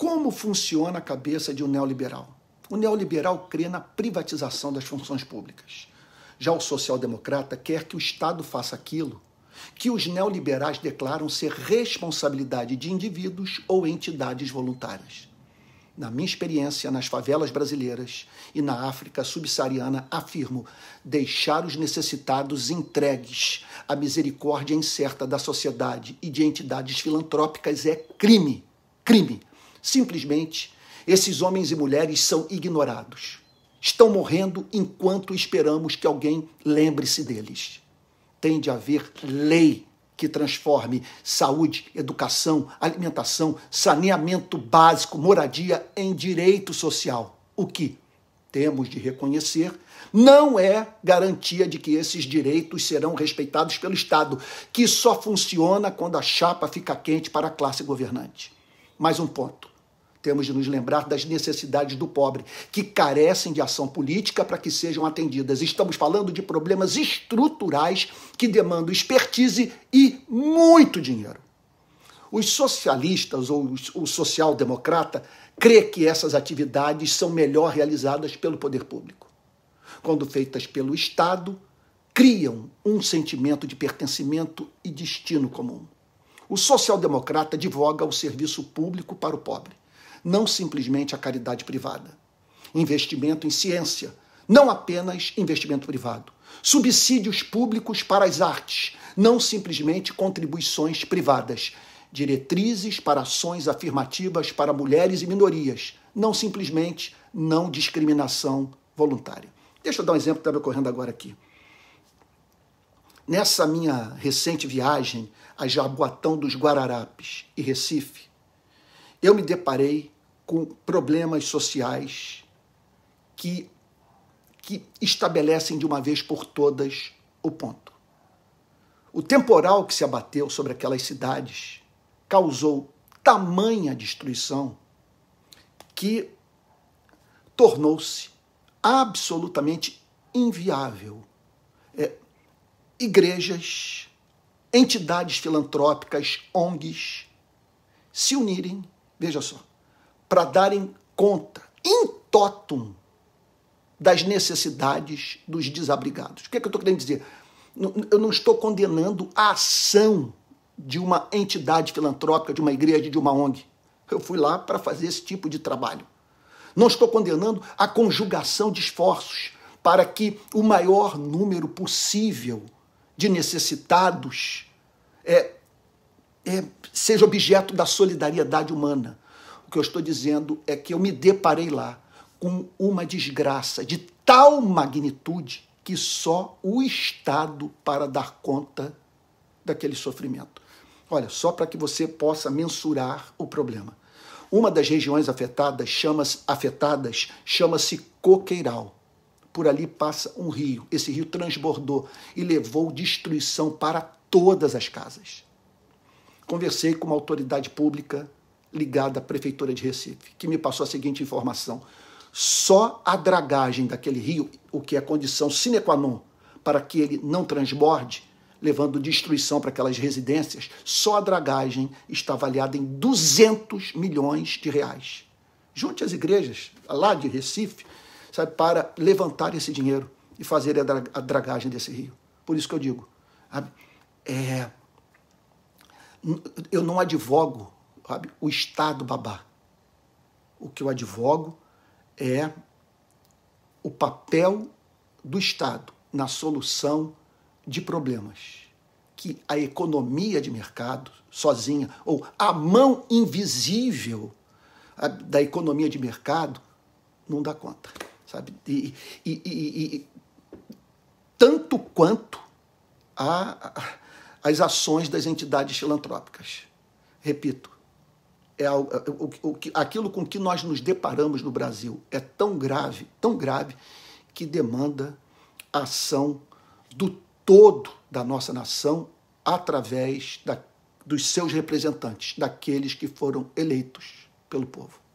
Como funciona a cabeça de um neoliberal? O neoliberal crê na privatização das funções públicas. Já o social-democrata quer que o Estado faça aquilo que os neoliberais declaram ser responsabilidade de indivíduos ou entidades voluntárias. Na minha experiência nas favelas brasileiras e na África subsaariana, afirmo: deixar os necessitados entregues à misericórdia incerta da sociedade e de entidades filantrópicas é crime. Crime. Simplesmente, esses homens e mulheres são ignorados. Estão morrendo enquanto esperamos que alguém lembre-se deles. Tem de haver lei que transforme saúde, educação, alimentação, saneamento básico, moradia em direito social. O que temos de reconhecer não é garantia de que esses direitos serão respeitados pelo Estado, que só funciona quando a chapa fica quente para a classe governante. Mais um ponto. Temos de nos lembrar das necessidades do pobre, que carecem de ação política para que sejam atendidas. Estamos falando de problemas estruturais que demandam expertise e muito dinheiro. Os socialistas ou o social-democrata crê que essas atividades são melhor realizadas pelo poder público. Quando feitas pelo Estado, criam um sentimento de pertencimento e destino comum. O social-democrata advoga o serviço público para o pobre, não simplesmente a caridade privada. Investimento em ciência, não apenas investimento privado. Subsídios públicos para as artes, não simplesmente contribuições privadas. Diretrizes para ações afirmativas para mulheres e minorias, não simplesmente não discriminação voluntária. Deixa eu dar um exemplo que está me ocorrendo agora aqui. Nessa minha recente viagem a Jaboatão dos Guararapes e Recife, eu me deparei com problemas sociais que, que estabelecem de uma vez por todas o ponto. O temporal que se abateu sobre aquelas cidades causou tamanha destruição que tornou-se absolutamente inviável igrejas, entidades filantrópicas, ONGs, se unirem, veja só, para darem conta, in totum, das necessidades dos desabrigados. O que, é que eu estou querendo dizer? Eu não estou condenando a ação de uma entidade filantrópica, de uma igreja, de uma ONG. Eu fui lá para fazer esse tipo de trabalho. Não estou condenando a conjugação de esforços para que o maior número possível de necessitados, é, é, seja objeto da solidariedade humana. O que eu estou dizendo é que eu me deparei lá com uma desgraça de tal magnitude que só o Estado para dar conta daquele sofrimento. Olha, só para que você possa mensurar o problema. Uma das regiões afetadas chama-se afetadas chama-se Coqueiral por ali passa um rio. Esse rio transbordou e levou destruição para todas as casas. Conversei com uma autoridade pública ligada à Prefeitura de Recife, que me passou a seguinte informação: só a dragagem daquele rio, o que é condição sine qua non para que ele não transborde, levando destruição para aquelas residências, só a dragagem está avaliada em 200 milhões de reais. Junte as igrejas lá de Recife, sabe, para levantar esse dinheiro e fazer a dragagem desse rio. Por isso que eu digo, é, eu não advogo sabe, o Estado babá. O que eu advogo é o papel do Estado na solução de problemas que a economia de mercado sozinha, ou a mão invisível da economia de mercado, não dá conta sabe? E, e, e, e tanto quanto a, a, as ações das entidades filantrópicas. Repito, é, é o, o, aquilo com que nós nos deparamos no Brasil é tão grave, tão grave, que demanda ação do todo da nossa nação através da, dos seus representantes, daqueles que foram eleitos pelo povo.